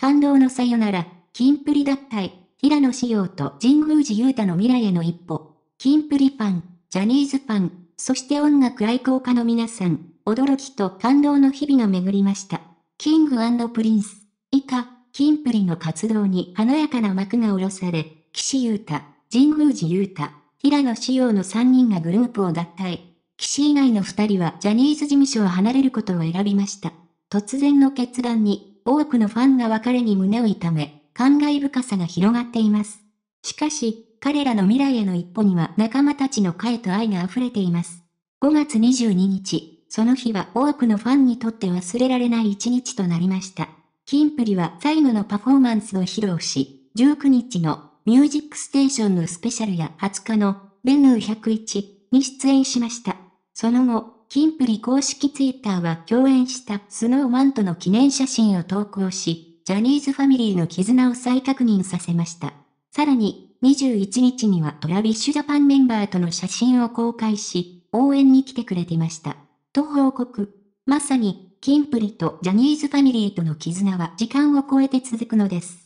感動のさよなら、キンプリ脱退、平野紫耀と神宮寺勇太の未来への一歩。キンプリファン、ジャニーズファン、そして音楽愛好家の皆さん、驚きと感動の日々が巡りました。キングプリンス、以下、キンプリの活動に華やかな幕が下ろされ、岸優太、神宮寺優太、平野紫耀の3人がグループを脱退。岸以外の2人はジャニーズ事務所を離れることを選びました。突然の決断に多くのファンが別れに胸を痛め、感慨深さが広がっています。しかし、彼らの未来への一歩には仲間たちの会と愛が溢れています。5月22日、その日は多くのファンにとって忘れられない一日となりました。キンプリは最後のパフォーマンスを披露し、19日のミュージックステーションのスペシャルや20日のベヌー101に出演しました。その後、キンプリ公式ツイッターは共演したスノーマンとの記念写真を投稿し、ジャニーズファミリーの絆を再確認させました。さらに、21日にはトラビッシュジャパンメンバーとの写真を公開し、応援に来てくれてました。と報告。まさに、キンプリとジャニーズファミリーとの絆は時間を超えて続くのです。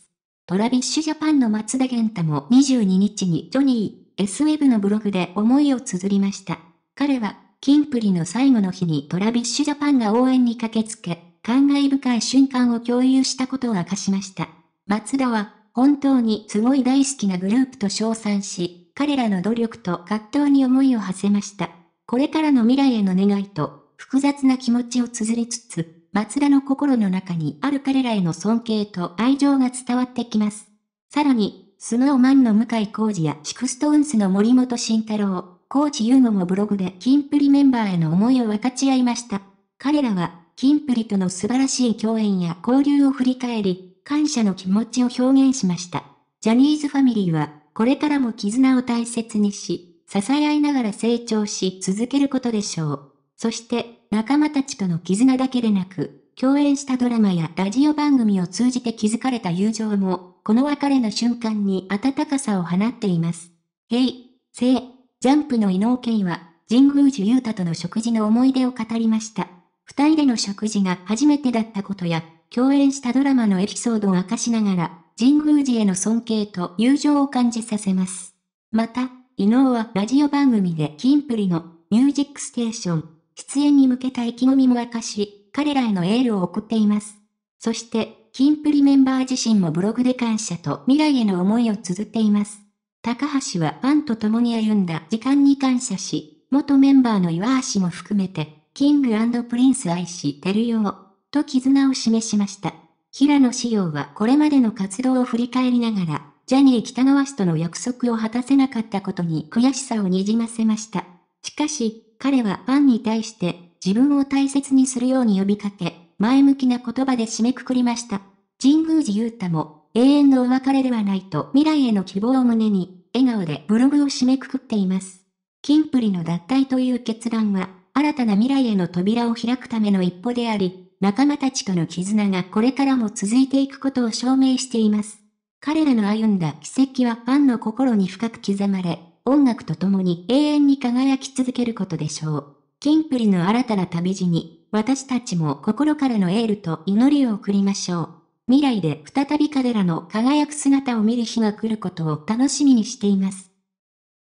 トラビッシュジャパンの松田玄太も22日にジョニー、S ウェブのブログで思いを綴りました。彼はキンプリの最後の日にトラビッシュジャパンが応援に駆けつけ、感慨深い瞬間を共有したことを明かしました。松田は、本当にすごい大好きなグループと称賛し、彼らの努力と葛藤に思いを馳せました。これからの未来への願いと、複雑な気持ちを綴りつつ、松田の心の中にある彼らへの尊敬と愛情が伝わってきます。さらに、スノーマンの向井浩二やシクストーンスの森本慎太郎、コーチユーゴもブログでキンプリメンバーへの思いを分かち合いました。彼らは、キンプリとの素晴らしい共演や交流を振り返り、感謝の気持ちを表現しました。ジャニーズファミリーは、これからも絆を大切にし、支え合いながら成長し続けることでしょう。そして、仲間たちとの絆だけでなく、共演したドラマやラジオ番組を通じて築かれた友情も、この別れの瞬間に温かさを放っています。へい、せい。ジャンプの伊能慶は、神宮寺勇太との食事の思い出を語りました。二人での食事が初めてだったことや、共演したドラマのエピソードを明かしながら、神宮寺への尊敬と友情を感じさせます。また、伊能はラジオ番組でキンプリのミュージックステーション、出演に向けた意気込みも明かし、彼らへのエールを送っています。そして、キンプリメンバー自身もブログで感謝と未来への思いを綴っています。高橋はファンと共に歩んだ時間に感謝し、元メンバーの岩橋も含めて、キングプリンス愛してるよ、と絆を示しました。平野紫耀はこれまでの活動を振り返りながら、ジャニー北川氏との約束を果たせなかったことに悔しさをにじませました。しかし、彼はファンに対して自分を大切にするように呼びかけ、前向きな言葉で締めくくりました。神宮寺勇太も永遠のお別れではないと未来への希望を胸に、笑顔でブログを締めくくっています。金プリの脱退という決断は、新たな未来への扉を開くための一歩であり、仲間たちとの絆がこれからも続いていくことを証明しています。彼らの歩んだ奇跡はファンの心に深く刻まれ、音楽と共に永遠に輝き続けることでしょう。金プリの新たな旅路に、私たちも心からのエールと祈りを送りましょう。未来で再び彼らの輝く姿を見る日が来ることを楽しみにしています。